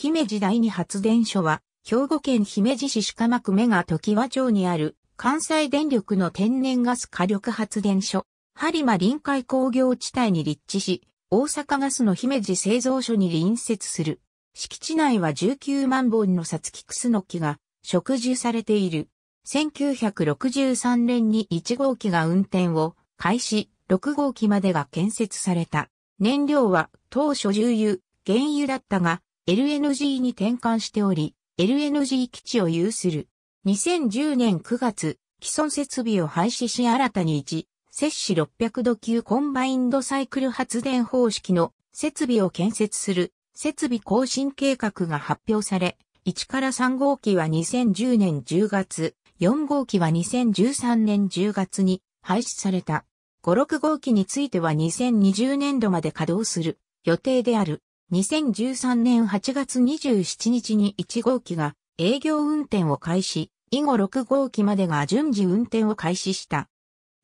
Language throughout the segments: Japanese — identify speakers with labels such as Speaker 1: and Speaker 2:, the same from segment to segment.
Speaker 1: 姫路第二発電所は、兵庫県姫路市鹿間区目が時和町にある、関西電力の天然ガス火力発電所、播磨臨海工業地帯に立地し、大阪ガスの姫路製造所に隣接する。敷地内は19万本のサツキクスの木が植樹されている。1963年に1号機が運転を開始、6号機までが建設された。燃料は当初重油、原油だったが、LNG に転換しており、LNG 基地を有する。2010年9月、既存設備を廃止し新たに1、摂氏600度級コンバインドサイクル発電方式の設備を建設する設備更新計画が発表され、1から3号機は2010年10月、4号機は2013年10月に廃止された。5、6号機については2020年度まで稼働する予定である。2013年8月27日に1号機が営業運転を開始、以後6号機までが順次運転を開始した。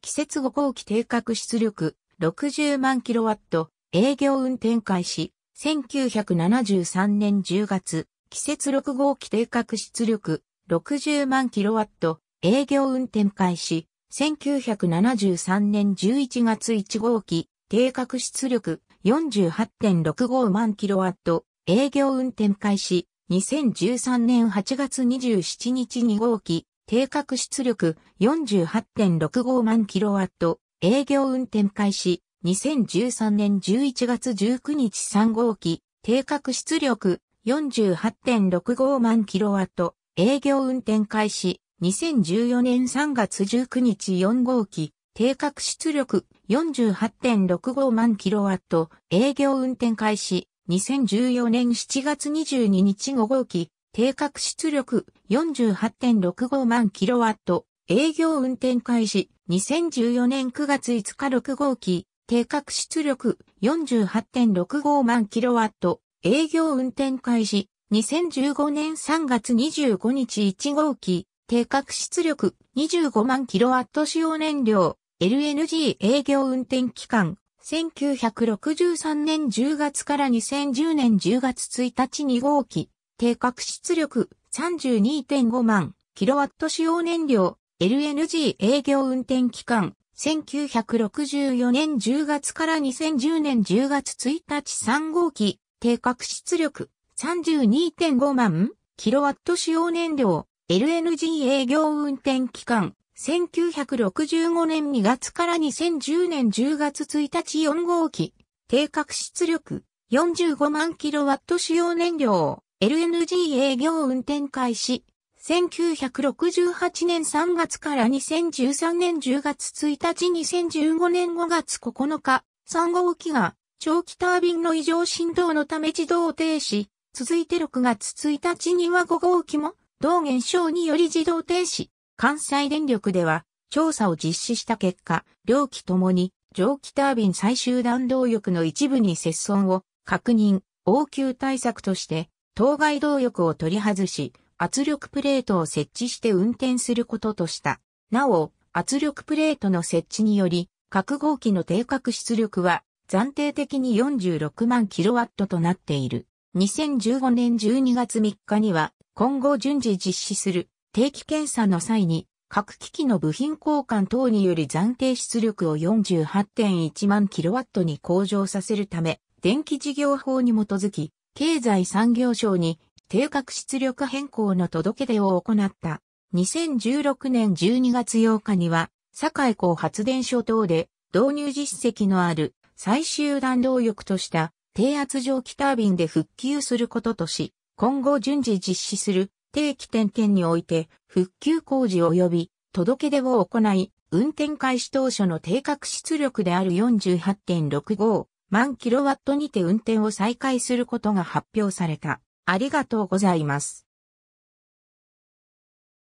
Speaker 1: 季節5号機定格出力60万キロワット営業運転開始、1973年10月、季節6号機定格出力60万キロワット営業運転開始、1973年11月1号機定格出力48.65万キロワット、営業運転開始、2013年8月27日2号機、定格出力48.65万キロワット、営業運転開始、2013年11月19日3号機、定格出力48.65万キロワット、営業運転開始、2014年3月19日4号機、定格出力48.65万キロワット、営業運転開始、2014年7月22日5号機、定格出力48.65万キロワット、営業運転開始、2014年9月5日6号機、定格出力48.65万キロワット、営業運転開始、2015年3月25日1号機、定格出力25万キロワット使用燃料、LNG 営業運転期間、1963年10月から2010年10月1日2号機、定格出力32.5万キロワット使用燃料、LNG 営業運転期間、1964年10月から2010年10月1日3号機、定格出力32.5万キロワット使用燃料、LNG 営業運転期間、1965年2月から2010年10月1日4号機、定格出力、45万キロワット使用燃料、LNG 営業運転開始。1968年3月から2013年10月1日2015年5月9日、3号機が長期タービンの異常振動のため自動停止。続いて6月1日には5号機も同現象により自動停止。関西電力では調査を実施した結果、両機ともに蒸気タービン最終弾動力の一部に接損を確認、応急対策として当該動力を取り外し、圧力プレートを設置して運転することとした。なお、圧力プレートの設置により、核号機の定格出力は暫定的に46万キロワットとなっている。2015年12月3日には今後順次実施する定期検査の際に、各機器の部品交換等により暫定出力を48.1万 kW に向上させるため、電気事業法に基づき、経済産業省に定格出力変更の届け出を行った。2016年12月8日には、堺港発電所等で導入実績のある最終弾道力とした低圧蒸気タービンで復旧することとし、今後順次実施する定期点検において復旧工事及び届け出を行い、運転開始当初の定格出力である48.65万キロワットにて運転を再開することが発表された。ありがとうございます。